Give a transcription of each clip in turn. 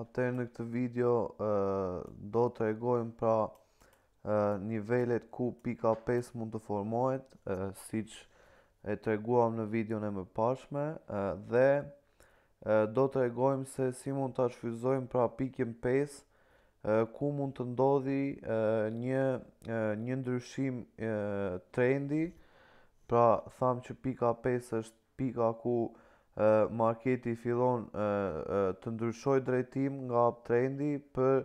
Atëherë në këtë video ë do të rregojmë pra ë nivelet ku pika 5 mund të formohet, si siç e treguam në videon e mëparshme, pashme, dhe ë do të rregojmë se si mund ta shfryzojmë pra pikën 5 ë ku mund të ndodhi ë një një ndryshim trendi. Pra, tham që pika 5 është pika ku marketi fillon të ndryshoj drejtim nga uptrendi për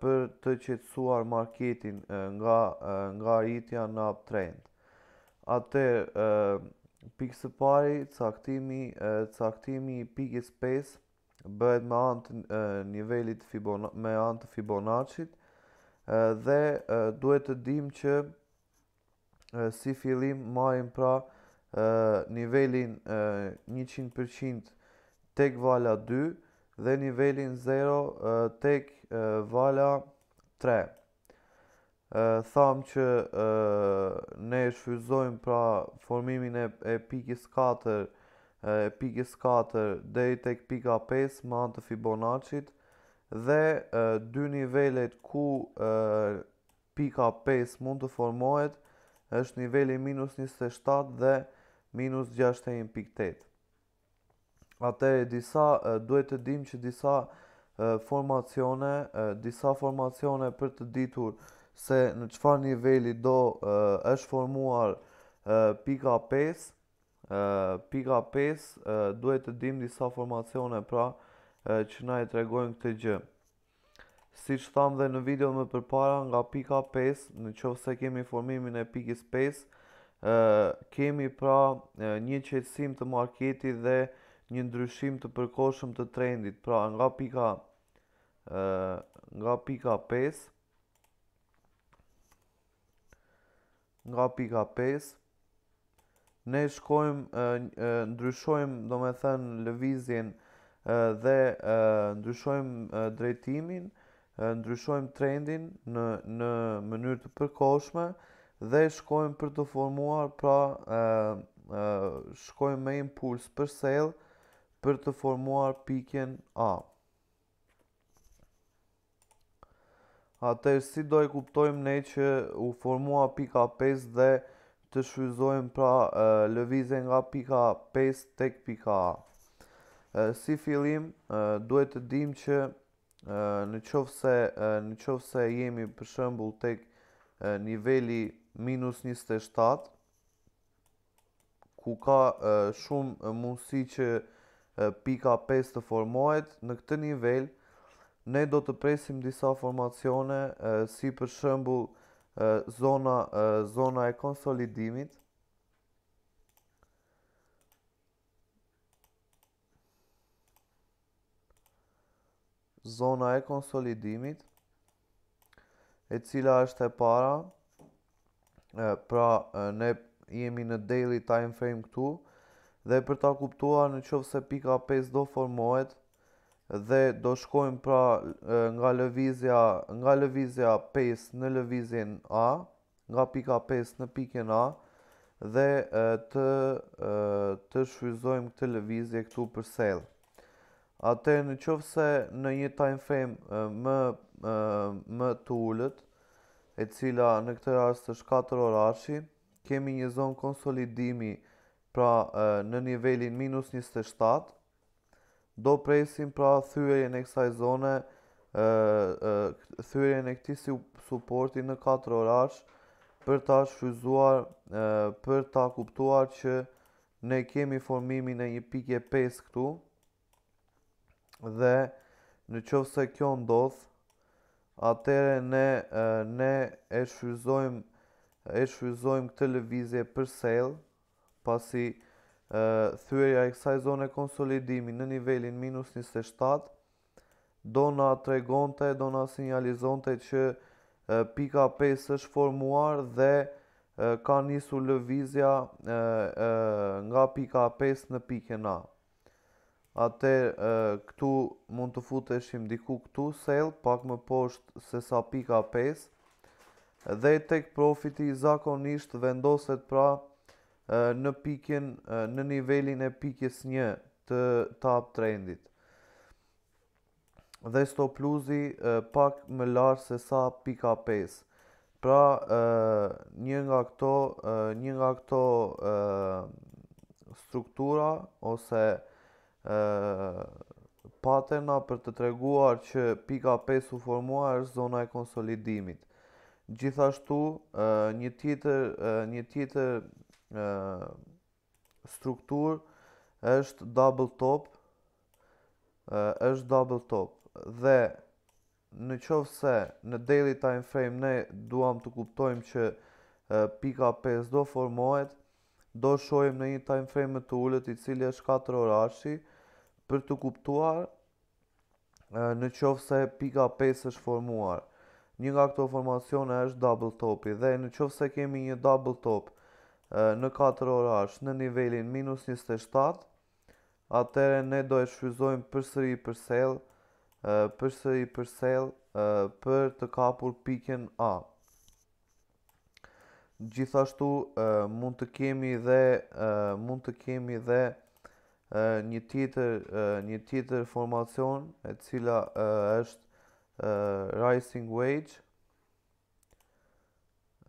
për të qetësuar marketin nga uh, nga rritja në uptrend. Atë uh, pikë së pari, caktimi caktimi i pikës 5 bëhet me anë të nivelit me anë të Fibonacit dhe duhet të dim që si fillim marim pra nivelin uh, 100% tek vala 2 dhe nivelin 0 uh, tek uh, vala 3. Uh, tham që uh, ne shfryzojmë pra formimin e, e pikis 4 e pikis 4 dhe i tek pika 5 ma të Fibonacit dhe uh, dy nivellet ku uh, pika 5 mund të formohet është niveli minus 27 dhe minus 6.8. Atëre, disa, duhet të dim që disa e, formacione, e, disa formacione për të ditur se në qëfar niveli do e, është formuar e, pika 5, e, pika 5 e, duhet të dim disa formacione pra e, që na e tregojnë këtë gjë. Si që thamë dhe në video më përpara, nga pika 5, në qovë se kemi formimin e pikis 5, kemi pra një qetësim të marketit dhe një ndryshim të përkohshëm të trendit. Pra nga pika nga pika 5 nga pika 5 Ne shkojmë, ndryshojmë, do me thënë, lëvizjen dhe ndryshojmë drejtimin, ndryshojmë trendin në mënyrë të përkoshme dhe shkojmë për të formuar pra e, e, shkojmë me impuls për sell për të formuar pikën A. Atë si do e kuptojmë ne që u formua pika 5 dhe të shfryzojmë pra lëvizje nga pika 5 tek pika A. E, si fillim duhet të dim që e, në qofë se e, në qofë se jemi për shembull tek e, niveli minus 27, ku ka shumë mundësi që pika 5 të formohet, në këtë nivel, ne do të presim disa formacione, si për shëmbu zona e konsolidimit, zona e konsolidimit, e cila është e para, e cila është e para, pra ne jemi në daily time frame këtu dhe për ta kuptuar në qovë se pika 5 do formohet dhe do shkojmë pra nga levizja nga lëvizja 5 në levizjen A nga pika 5 në piken A dhe të të shfryzojmë këtë levizje këtu për sell atër në qovë se në një time frame më më të ullët e cila në këtë rast është 4 orashi, kemi një zonë konsolidimi pra në nivelin minus 27, do presim pra thyrejen e kësaj zone, thyrejen e këti si supporti në 4 orash, për ta shfryzuar, për ta kuptuar që ne kemi formimin e një pikje 5 këtu, dhe në qovë se kjo ndodhë, atëre ne ne e shfryzojm e shfryzojm këtë lëvizje për sell pasi thyerja e kësaj zone konsolidimi në nivelin minus -27 do na tregonte do na sinjalizonte që pika 5 është formuar dhe ka nisur lëvizja nga pika 5 në pikën A Atë këtu mund të futeshim diku këtu sell pak më poshtë se sa pika 5 dhe tek profiti zakonisht vendoset pra në pikën në nivelin e pikës 1 të top trendit. Dhe stop luzi pak më larë se sa pika 5. Pra një nga këto një nga këto struktura ose patena për të treguar që pika 5 u formua është zona e konsolidimit. Gjithashtu, një tjetër një tjetër struktur është double top është double top dhe në qovë se në daily time frame ne duham të kuptojmë që pika 5 do formohet do shojmë në një time frame të ullët i cili është 4 orashi e për të kuptuar në qovë se pika 5 është formuar. Një nga këto formacione është double topi dhe në qovë se kemi një double top në 4 orash në nivelin minus 27, atëre ne do e shfryzojmë për sëri për sel, për sëri për sel, për të kapur piken A. Gjithashtu mund të kemi dhe mund të kemi dhe një tjetër një tjetër formacion e cila është Rising Wage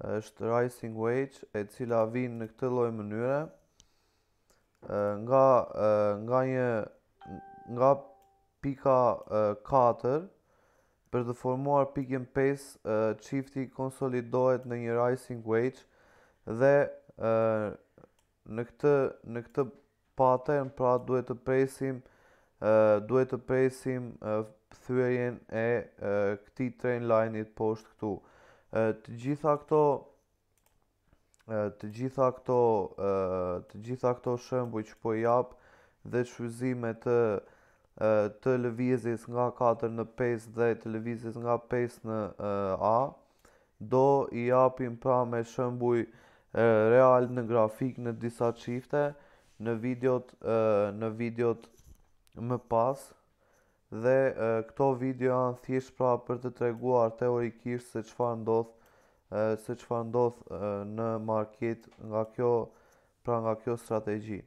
është Rising Wage e cila vinë në këtë lojë mënyre nga nga një nga pika 4 për të formuar pikën 5 çifti konsolidohet në një rising wage dhe në këtë në këtë patën, pra duhet të presim uh, duhet të presim uh, thyerjen e uh, këtij train line-it poshtë këtu. Uh, të gjitha këto uh, të gjitha këto uh, të gjitha këto shembuj që po jap dhe shfryzime të uh, të lëvizjes nga 4 në 5 dhe të lëvizjes nga 5 në uh, A do i japim pra me shembuj real në grafik në disa çifte në videot në videot më pas dhe këto video janë thjesht pra për të treguar teorikisht se çfarë ndodh se çfarë ndodh në market nga kjo pra nga kjo strategji